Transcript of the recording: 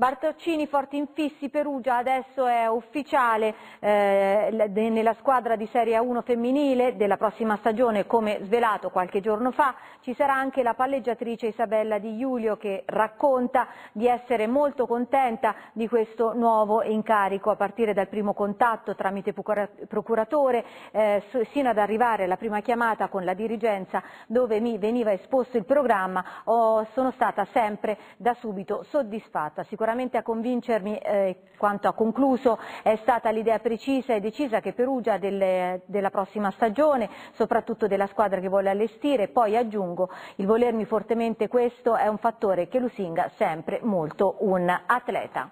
Bartoccini Forti Infissi Perugia adesso è ufficiale eh, nella squadra di Serie A1 femminile della prossima stagione, come svelato qualche giorno fa, ci sarà anche la palleggiatrice Isabella Di Giulio che racconta di essere molto contenta di questo nuovo incarico a partire dal primo contatto tramite procuratore eh, sino ad arrivare alla prima chiamata con la dirigenza dove mi veniva esposto il programma, oh, sono stata sempre da subito soddisfatta. Sicuramente sicuramente a convincermi eh, quanto ha concluso è stata l'idea precisa e decisa che Perugia delle, della prossima stagione, soprattutto della squadra che vuole allestire, poi aggiungo il volermi fortemente questo è un fattore che lusinga sempre molto un atleta.